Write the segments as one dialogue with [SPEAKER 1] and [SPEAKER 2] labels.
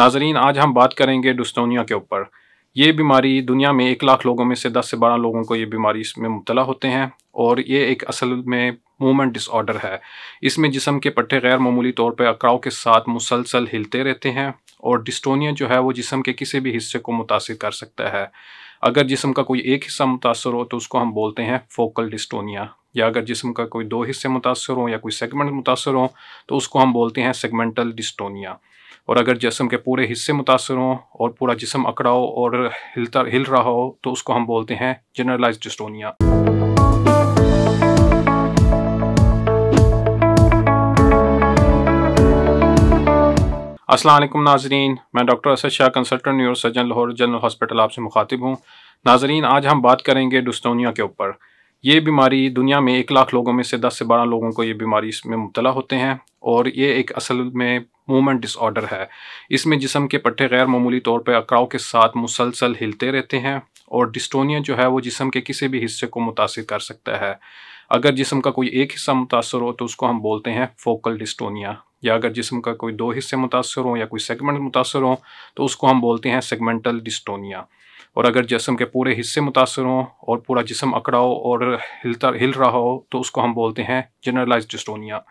[SPEAKER 1] नाजरीन आज हम बात करेंगे डस्टोनिया के ऊपर ये बीमारी दुनिया में एक लाख लोगों में से दस से बारह लोगों को ये बीमारी इसमें मुबला होते हैं और ये एक असल में मूवमेंट डिसऑर्डर है इसमें जिसम के पट्टे गैर मामूली तौर पर अकड़ाव के साथ मुसलसल हिलते रहते हैं और डिस्टोनिया जो है वो जिसम के किसी भी हिस्से को मुतासर कर सकता है अगर जिसम का कोई एक हिस्सा मुतासर हो तो उसको हम बोलते हैं फोकल डिस्टोनिया या अगर जिसम का कोई दो हिस्से मुतासर हो या कोई सेगमेंट मुतासर हो तो उसको हम बोलते हैं सेगमेंटल डिस्टोनिया और अगर जिसम के पूरे हिस्से मुतासर हों और पूरा जिसम अकड़ा हो और हिलता हिल रहा हो तो उसको हम बोलते हैं जनरलाइज डिस्टोनिया असलम नाजरीन मैं doctor Asad Shah consultant neurosurgeon Lahore general hospital आपसे मुखातिब हूँ नाजरीन आज हम बात करेंगे डिस्टोनिया के ऊपर ये बीमारी दुनिया में एक लाख लोगों में से दस से बारह लोगों को ये बीमारी इसमें मुबतला होते हैं और ये एक असल में मूवमेंट डिसऑर्डर है इसमें जिसम के पट्टे गैर मामूली तौर पर अकड़ाव के साथ मुसलसल हिलते रहते हैं और डिस्टोनिया जो है वो जिसम के किसी भी हिस्से को मुतासर कर सकता है अगर जिसम का कोई एक हिस्सा मुतासर हो तो उसको हम बोलते हैं फोकल डिस्टोनिया या अगर जिसम का कोई दो हिस्से मुतासर हो या कोई सेगमेंट मुतासर हो तो उसको हम बोलते हैं सेगमेंटल डिस्टोनिया और अगर जिसम के पूरे हिस्से मुतासर हों और पूरा जिसम अकड़ा हो और हिलता हिल रहा हो तो उसको हम बोलते हैं जनरलाइज डिस्टोनिया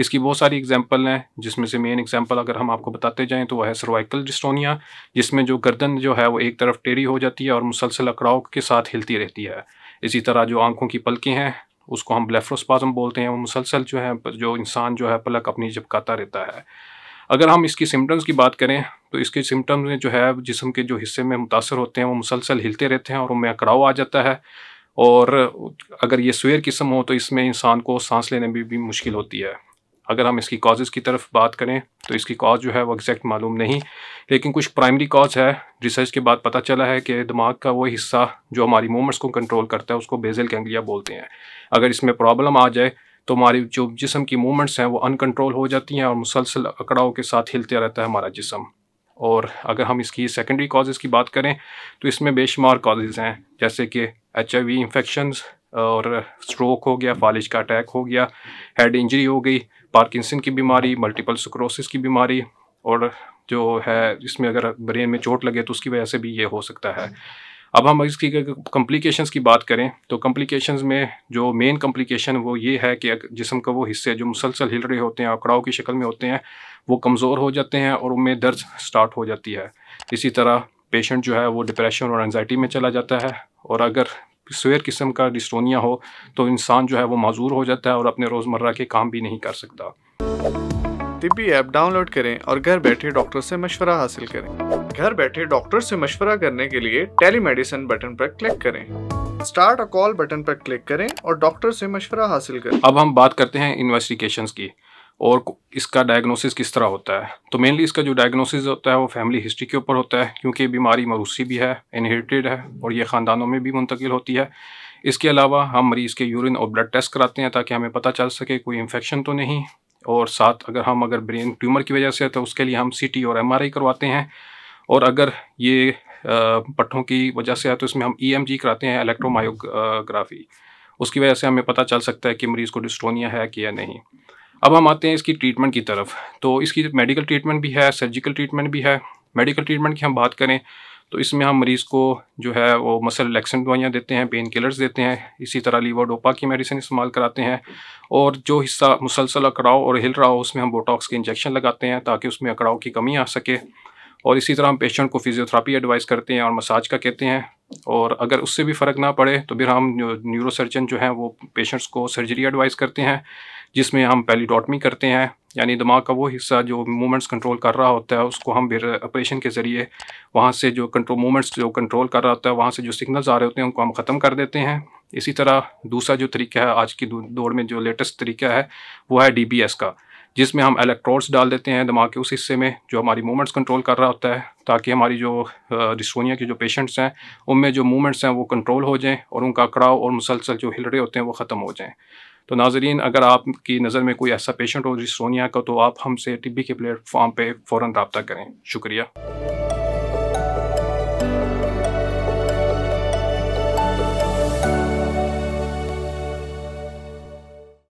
[SPEAKER 1] इसकी बहुत सारी एग्जाम्पल हैं जिसमें से मेन एग्जाम्पल अगर हम आपको बताते जाएँ तो वह है सर्वाइकल डिस्टोनिया जिसमें जो गर्दन जो है वो एक तरफ टेढ़ी हो जाती है और मुसलसल अकड़ाव के साथ हिलती रहती है इसी तरह जो आंखों की पलकें हैं उसको हम ब्लेफ्रोस्पाजम बोलते हैं वो मुसलसल जो है जो इंसान जो है पलक अपनी झपकाता रहता है अगर हम इसकी सिम्टम्स की बात करें तो इसके सिम्टम्स में जो है जिसम के जो हिस्से में मुतासर होते हैं वो मुसलसल हिलते रहते हैं और उनमें अकड़ाव आ जाता है और अगर ये स्वेयर किस्म हो तो इसमें इंसान को सांस लेने में भी, भी मुश्किल होती है अगर हम इसकी काज़ की तरफ बात करें तो इसकी कॉज जो है वो एग्जैक्ट मालूम नहीं लेकिन कुछ प्राइमरी काज़ है रिसर्च के बाद पता चला है कि दिमाग का वो हिस्सा जो हमारी मूवमेंट्स को कंट्रोल करता है उसको बेजल कैंगलिया बोलते हैं अगर इसमें प्रॉब्लम आ जाए तो हमारी जो जिसम की मूवमेंट्स हैं वो अनकंट्रोल हो जाती हैं और मुसलसल अकड़ाव के साथ हिलते रहता है हमारा जिसम और अगर हम इसकी सेकेंडरी कॉजेज़ की बात करें तो इसमें बेशुमार कॉजेज़ हैं जैसे कि एच आई वी इन्फेक्शन और स्ट्रोक हो गया फालिज का अटैक हो गया हेड इंजरी हो गई पार्किंसन की बीमारी मल्टीपल सुक्रोसिस की बीमारी और जो है इसमें अगर ब्रेन में चोट लगे तो उसकी वजह से भी ये हो सकता है अब हम इसकी कम्प्लिकेशन की बात करें तो कम्प्लिकेशन में जो मेन कम्प्लिकेशन वो ये है कि जिसम का वो हिस्से जो मुसलसल हिल रहे होते हैं अकड़ाव की शक्ल में होते हैं वो कमज़ोर हो जाते हैं और उनमें दर्द स्टार्ट हो जाती है इसी तरह पेशेंट जो है वो डिप्रेशन और एनजाइटी में चला जाता है और अगर स्वेयर किस्म का डिस्टोनिया हो तो इंसान जो है वो माजूर हो जाता है और अपने रोज़मर्रा के काम भी नहीं कर सकता तिबी ऐप डाउनलोड करें और घर बैठे डॉक्टर से मशवरा हासिल करें घर बैठे डॉक्टर से मशवरा करने के लिए टेलीमेडिसिन बटन पर क्लिक करें स्टार्ट अ कॉल बटन पर क्लिक करें और डॉक्टर से मशवरा हासिल करें अब हम बात करते हैं इन्वेस्टिगेशन की और इसका डायग्नोसिस किस तरह होता है तो मेनली इसका जो डायग्नोसिस होता है वो फैमिली हिस्ट्री के ऊपर होता है क्योंकि बीमारी मरूसी भी है इनहेरिटेड है और ये ख़ानदानों में भी मुंतकिल होती है इसके अलावा हम मरीज़ के यूरिन और ब्लड टेस्ट कराते हैं ताकि हमें पता चल सके कोई इन्फेक्शन तो नहीं और साथ अगर हम अगर ब्रेन ट्यूमर की वजह से है तो उसके लिए हम सी और एम करवाते हैं और अगर ये पट्ठों की वजह से है तो इसमें हम ई e कराते हैं इलेक्ट्रोमायोग्राफी उसकी वजह से हमें पता चल सकता है कि मरीज़ को डिस्ट्रोनिया है कि या नहीं अब हम आते हैं इसकी ट्रीटमेंट की तरफ तो इसकी मेडिकल ट्रीटमेंट भी है सर्जिकल ट्रीटमेंट भी है मेडिकल ट्रीटमेंट की हम बात करें तो इसमें हम मरीज़ को जो है वो मसल रिलैक्सेंट दवाइयाँ देते हैं पेन किलर्स देते हैं इसी तरह लीवर डोपा की मेडिसिन इस्तेमाल कराते हैं और जो हिस्सा मुसलसल अकड़ाओ और हिल रहा हो उसमें हम बोटॉक्स के इंजेक्शन लगाते हैं ताकि उसमें अकड़ाओ की कमी आ सके और इसी तरह हम पेशेंट को फिजियोथेरापी एडवाइस करते हैं और मसाज का कहते हैं और अगर उससे भी फ़र्क ना पड़े तो फिर हम न्यूरोसर्जन जो हैं वो पेशेंट्स को सर्जरी एडवाइस करते हैं जिसमें हम पैलीडोटमी करते हैं यानी दिमाग का वो हिस्सा जो मूवमेंट्स कंट्रोल कर रहा होता है उसको हम फिर ऑपरेशन के ज़रिए वहाँ से जो कंट्रोल मूवमेंट्स जो कंट्रोल कर रहा होता है वहाँ से जो सिग्नल्स आ रहे होते हैं उनको हम ख़त्म कर देते हैं इसी तरह दूसरा जो तरीका है आज की दौड़ में जो लेटेस्ट तरीका है वो है डी का जिसमें हम इलेक्ट्रोड्स डाल देते हैं दिमाग के उस हिस्से में जो हमारी मूवमेंट्स कंट्रोल कर रहा होता है ताकि हमारी जो डिस्टोनिया के जो पेशेंट्स हैं उनमें जो मूवमेंट्स हैं वो कंट्रोल हो जाएँ और उनका अकड़ाव और मुसलसल जो हिल रहे होते हैं वो ख़त्म हो जाएँ तो नाजरीन अगर आपकी नज़र में कोई ऐसा पेशेंट हो डिस्टोनिया का तो आप हमसे टिब्बी के प्लेटफॉर्म पर फ़ौर रबता करें शुक्रिया